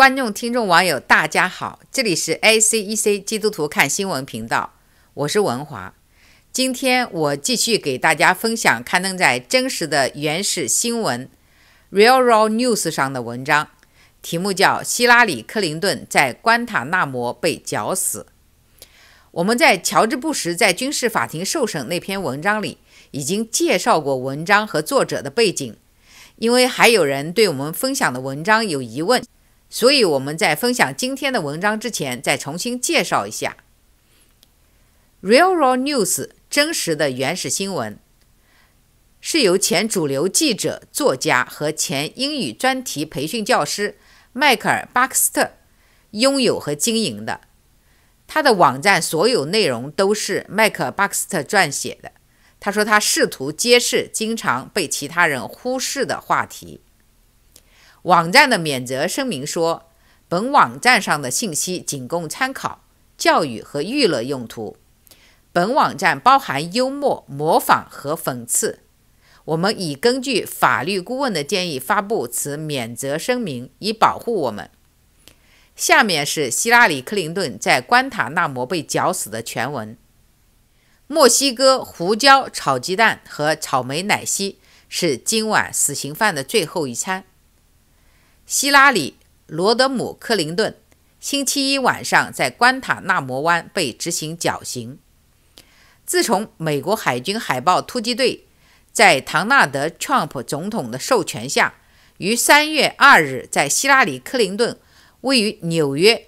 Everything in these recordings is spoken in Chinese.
观众、听众、网友，大家好！这里是 A C E C 基督徒看新闻频道，我是文华。今天我继续给大家分享刊登在真实的原始新闻《Real Raw News》上的文章，题目叫《希拉里·克林顿在关塔那摩被绞死》。我们在乔治·布什在军事法庭受审那篇文章里已经介绍过文章和作者的背景，因为还有人对我们分享的文章有疑问。所以我们在分享今天的文章之前，再重新介绍一下《Real Raw News》真实的原始新闻，是由前主流记者、作家和前英语专题培训教师迈克尔·巴克斯特拥有和经营的。他的网站所有内容都是迈克尔·巴克斯特撰写的。他说，他试图揭示经常被其他人忽视的话题。网站的免责声明说：“本网站上的信息仅供参考，教育和娱乐用途。本网站包含幽默、模仿和讽刺。我们已根据法律顾问的建议发布此免责声明，以保护我们。”下面是希拉里·克林顿在关塔那摩被绞死的全文。墨西哥胡椒炒鸡蛋和草莓奶昔是今晚死刑犯的最后一餐。希拉里·罗德姆·克林顿星期一晚上在关塔纳摩湾被执行绞刑。自从美国海军海豹突击队在唐纳德·特普总统的授权下，于3月2日在希拉里·克林顿位于纽约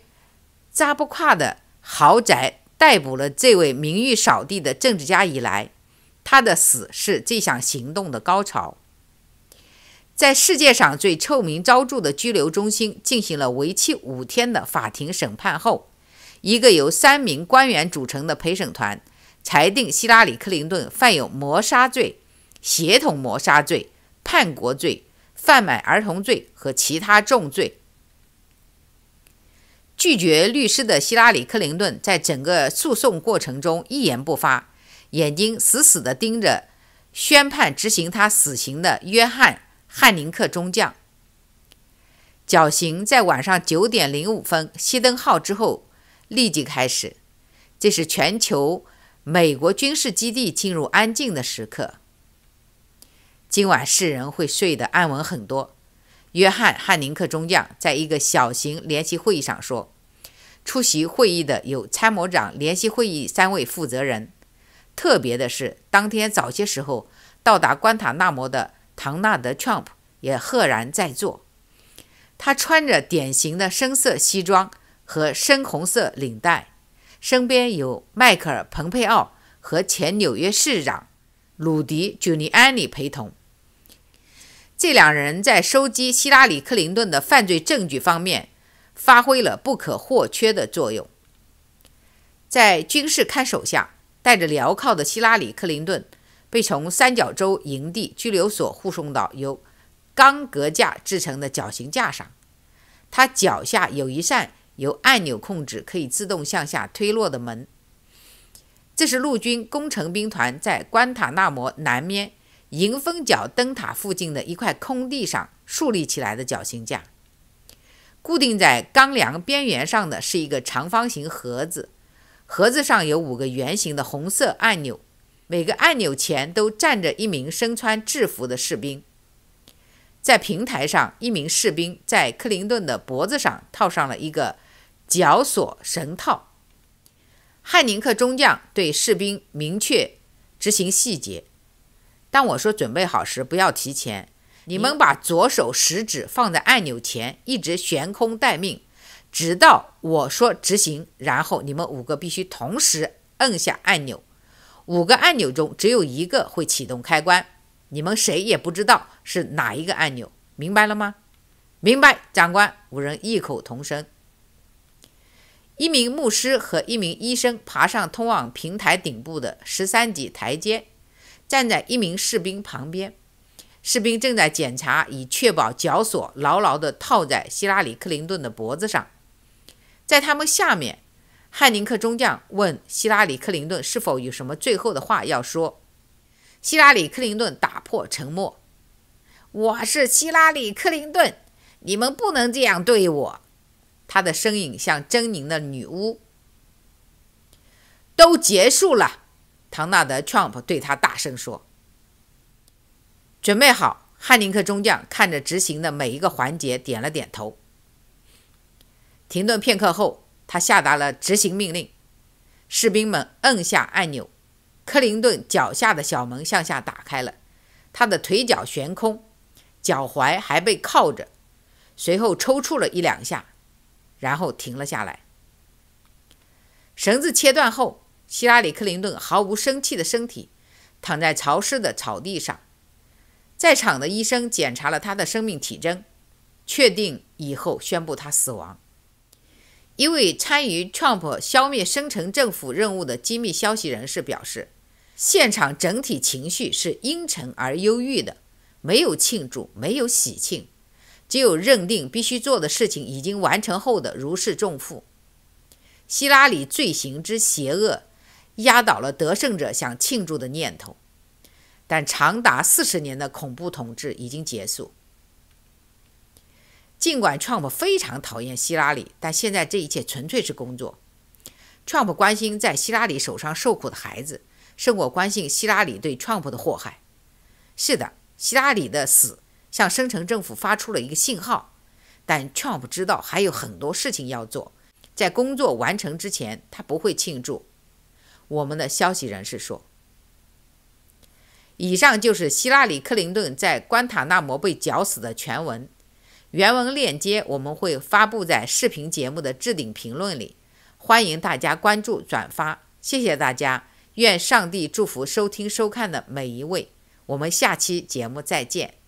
扎布夸的豪宅逮捕了这位名誉扫地的政治家以来，他的死是这项行动的高潮。在世界上最臭名昭著的拘留中心进行了为期五天的法庭审判后，一个由三名官员组成的陪审团裁定希拉里·克林顿犯有谋杀罪、协同谋杀罪、叛国罪、贩卖儿童罪和其他重罪。拒绝律师的希拉里·克林顿在整个诉讼过程中一言不发，眼睛死死地盯着宣判执行他死刑的约翰。汉宁克中将绞刑在晚上九点零五分熄灯号之后立即开始，这是全球美国军事基地进入安静的时刻。今晚世人会睡得安稳很多。约翰·汉宁克中将在一个小型联席会议上说：“出席会议的有参谋长联席会议三位负责人。特别的是，当天早些时候到达关塔那摩的。”唐纳德·特朗普也赫然在座，他穿着典型的深色西装和深红色领带，身边有迈克尔·蓬佩奥和前纽约市长鲁迪·朱尼安尼陪同。这两人在收集希拉里·克林顿的犯罪证据方面发挥了不可或缺的作用。在军事看守下，戴着镣铐的希拉里·克林顿。被从三角洲营地拘留所护送到由钢格架制成的绞刑架上，他脚下有一扇由按钮控制、可以自动向下推落的门。这是陆军工程兵团在关塔那摩南面迎风角灯塔附近的一块空地上竖立起来的绞刑架。固定在钢梁边缘上的是一个长方形盒子，盒子上有五个圆形的红色按钮。每个按钮前都站着一名身穿制服的士兵。在平台上，一名士兵在克林顿的脖子上套上了一个绞索绳套。汉宁克中将对士兵明确执行细节：“当我说准备好时，不要提前。你们把左手食指放在按钮前，一直悬空待命，直到我说执行。然后你们五个必须同时按下按钮。”五个按钮中只有一个会启动开关，你们谁也不知道是哪一个按钮，明白了吗？明白，长官。五人异口同声。一名牧师和一名医生爬上通往平台顶部的十三级台阶，站在一名士兵旁边。士兵正在检查，以确保绞索牢牢地套在希拉里·克林顿的脖子上。在他们下面。汉宁克中将问希拉里·克林顿是否有什么最后的话要说。希拉里·克林顿打破沉默：“我是希拉里·克林顿，你们不能这样对我。”他的身影像狰狞的女巫。都结束了，唐纳德·特朗普对他大声说：“准备好。”汉宁克中将看着执行的每一个环节，点了点头。停顿片刻后。他下达了执行命令，士兵们摁下按钮，克林顿脚下的小门向下打开了，他的腿脚悬空，脚踝还被铐着，随后抽搐了一两下，然后停了下来。绳子切断后，希拉里·克林顿毫无生气的身体躺在潮湿的草地上，在场的医生检查了他的生命体征，确定以后宣布他死亡。一位参与 Trump 消灭生城政府任务的机密消息人士表示，现场整体情绪是阴沉而忧郁的，没有庆祝，没有喜庆，只有认定必须做的事情已经完成后的如释重负。希拉里罪行之邪恶压倒了得胜者想庆祝的念头，但长达四十年的恐怖统治已经结束。尽管 u m 普非常讨厌希拉里，但现在这一切纯粹是工作。Trump 关心在希拉里手上受苦的孩子，胜过关心希拉里对 Trump 的祸害。是的，希拉里的死向生层政府发出了一个信号，但 Trump 知道还有很多事情要做，在工作完成之前，他不会庆祝。我们的消息人士说。以上就是希拉里·克林顿在关塔那摩被绞死的全文。原文链接我们会发布在视频节目的置顶评论里，欢迎大家关注转发，谢谢大家。愿上帝祝福收听收看的每一位。我们下期节目再见。